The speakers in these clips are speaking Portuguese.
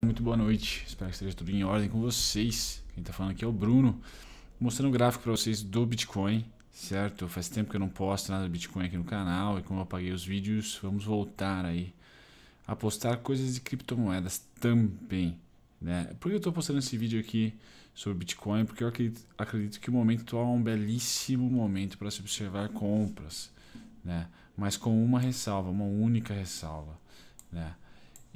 Muito boa noite, espero que esteja tudo em ordem com vocês. Quem está falando aqui é o Bruno, mostrando um gráfico para vocês do Bitcoin, certo? Faz tempo que eu não posto nada do Bitcoin aqui no canal e como eu apaguei os vídeos, vamos voltar aí a postar coisas de criptomoedas também. Né? Por que eu estou postando esse vídeo aqui sobre Bitcoin? Porque eu acredito, acredito que o momento atual é um belíssimo momento para se observar compras, né? mas com uma ressalva, uma única ressalva. Né?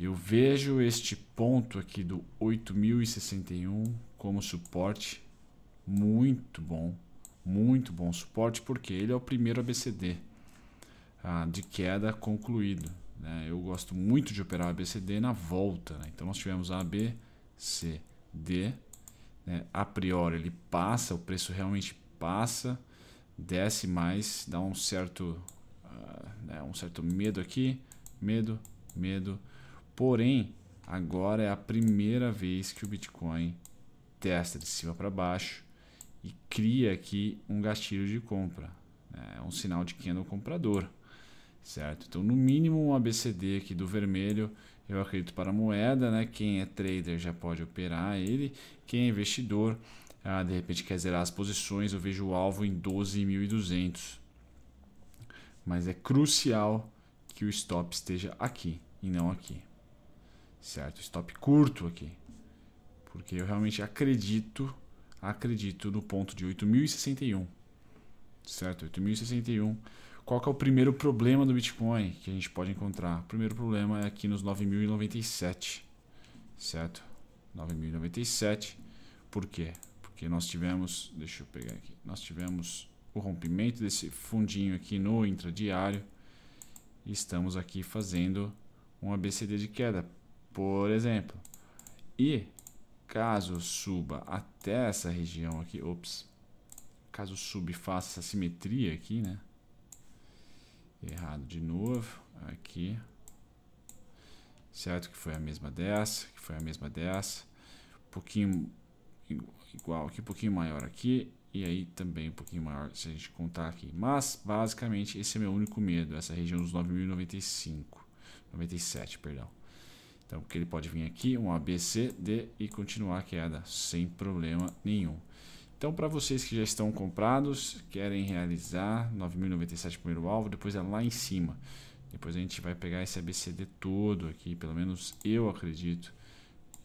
Eu vejo este ponto aqui do 8061 como suporte muito bom, muito bom suporte, porque ele é o primeiro ABCD ah, de queda concluído. Né? Eu gosto muito de operar ABCD na volta, né? então nós tivemos ABCD, né? a priori ele passa, o preço realmente passa, desce mais, dá um certo, ah, né? um certo medo aqui, medo, medo, Porém, agora é a primeira vez que o Bitcoin testa de cima para baixo e cria aqui um gatilho de compra, né? é um sinal de quem é o comprador, certo? Então, no mínimo um ABCD aqui do vermelho, eu acredito para a moeda, né? Quem é trader já pode operar ele, quem é investidor, ah, de repente quer zerar as posições, eu vejo o alvo em 12.200. Mas é crucial que o stop esteja aqui e não aqui certo? Stop curto aqui, porque eu realmente acredito, acredito no ponto de 8.061, certo? 8.061. Qual que é o primeiro problema do Bitcoin que a gente pode encontrar? O primeiro problema é aqui nos 9.097, certo? 9.097, por quê? Porque nós tivemos, deixa eu pegar aqui, nós tivemos o rompimento desse fundinho aqui no intradiário e estamos aqui fazendo um ABCD de queda por exemplo. E caso suba até essa região aqui, ops, caso suba e faça essa simetria aqui, né? Errado de novo, aqui. Certo? Que foi a mesma dessa, que foi a mesma dessa. Um pouquinho igual aqui, um pouquinho maior aqui. E aí também um pouquinho maior se a gente contar aqui. Mas, basicamente, esse é meu único medo, essa região dos 9.095. 97, perdão. Então, que ele pode vir aqui, um ABCD e continuar a queda, sem problema nenhum. Então, para vocês que já estão comprados, querem realizar 9.097 primeiro alvo, depois é lá em cima. Depois a gente vai pegar esse ABCD todo aqui, pelo menos eu acredito,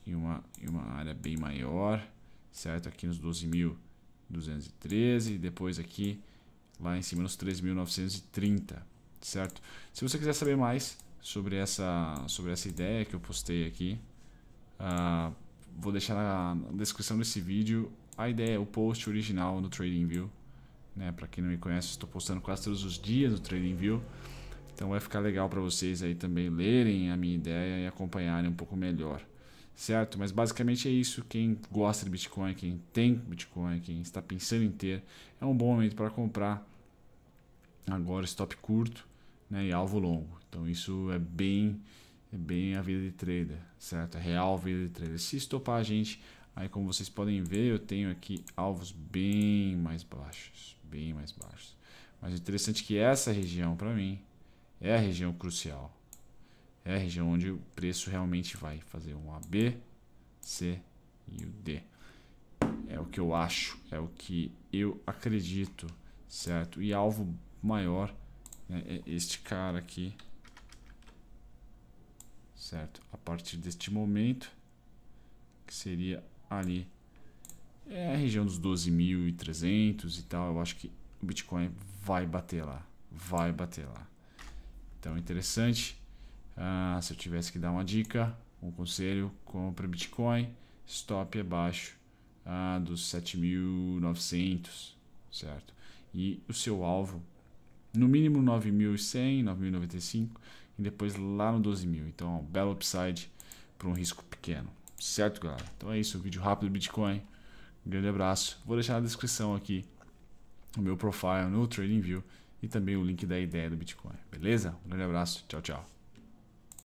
em uma, em uma área bem maior, certo? Aqui nos 12.213, depois aqui lá em cima nos 3.930, certo? Se você quiser saber mais, sobre essa, sobre essa ideia que eu postei aqui. Uh, vou deixar na, descrição desse vídeo a ideia, o post original no TradingView. Né? Para quem não me conhece, estou postando quase todos os dias no TradingView. Então vai ficar legal para vocês aí também lerem a minha ideia e acompanharem um pouco melhor. Certo? Mas basicamente é isso. Quem gosta de Bitcoin, quem tem Bitcoin, quem está pensando em ter, é um bom momento para comprar. Agora, stop curto né, e alvo longo. Então isso é bem, é bem a vida de trader, certo? É real vida de trader. Se estopar a gente, aí como vocês podem ver, eu tenho aqui alvos bem mais baixos, bem mais baixos. Mas interessante é que essa região para mim é a região crucial. É a região onde o preço realmente vai fazer um A, B, C e o D. É o que eu acho, é o que eu acredito, certo? E alvo maior é, é, este cara aqui. Certo? A partir deste momento, que seria ali. É a região dos 12.300 e tal. Eu acho que o Bitcoin vai bater lá. Vai bater lá. Então, interessante. Ah, se eu tivesse que dar uma dica, um conselho, compra Bitcoin. Stop abaixo ah, dos 7.900, certo? E o seu alvo no mínimo 9.100, 9.095 e depois lá no 12.000. Então, belo upside para um risco pequeno. Certo, galera? Então é isso, vídeo rápido do Bitcoin. Um grande abraço. Vou deixar na descrição aqui o meu profile no TradingView e também o link da ideia do Bitcoin. Beleza? Um grande abraço. Tchau, tchau.